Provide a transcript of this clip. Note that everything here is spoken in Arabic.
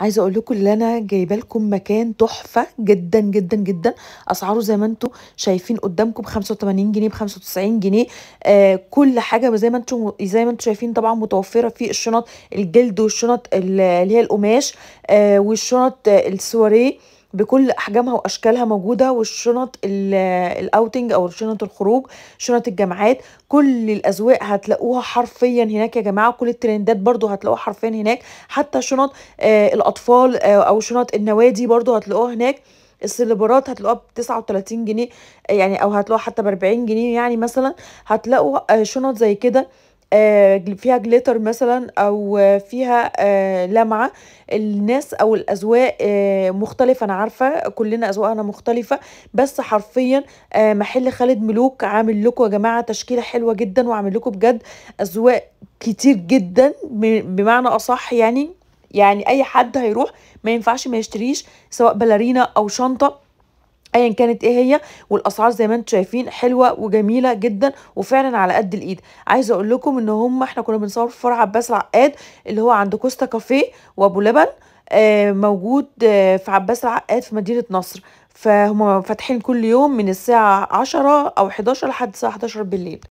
عايزه اقول لكم ان انا جايبه لكم مكان تحفه جدا جدا جدا اسعاره زي ما انتم شايفين قدامكم ب 85 جنيه ب 95 جنيه آه كل حاجه زي ما انتم زي ما انتم شايفين طبعا متوفره في الشنط الجلد والشنط اللي هي القماش آه والشنط السواريه بكل احجامها واشكالها موجوده والشنط الاوتنج او شنط الخروج شنط الجامعات كل الاذواق هتلاقوها حرفيا هناك يا جماعه كل الترندات برضو هتلاقوها حرفيا هناك حتى شنط آه الاطفال آه او شنط النوادي برضو هتلاقوها هناك السليبرات هتلاقوها ب 39 جنيه يعني او هتلاقوها حتى ب 40 جنيه يعني مثلا هتلاقوا آه، شنط زي كده آه، فيها جليتر مثلا او فيها آه، لمعه الناس او الاذواق آه، مختلفه انا عارفه كلنا اذواقنا مختلفه بس حرفيا محل خالد ملوك عامل لكم يا جماعه تشكيله حلوه جدا وعامل لكم بجد اذواق كتير جدا بمعنى اصح يعني يعني اي حد هيروح ما ينفعش ما يشتريش سواء بلارينا او شنطه ايا كانت ايه هي والاسعار زي ما انتم شايفين حلوه وجميله جدا وفعلا على قد الايد عايزه اقول لكم ان هم احنا كنا بنصور في فرع عباس العقاد اللي هو عند كوستا كافيه وابو لبن آه موجود آه في عباس العقاد في مدينه نصر فهم فاتحين كل يوم من الساعه 10 او 11 لحد الساعه 11 بالليل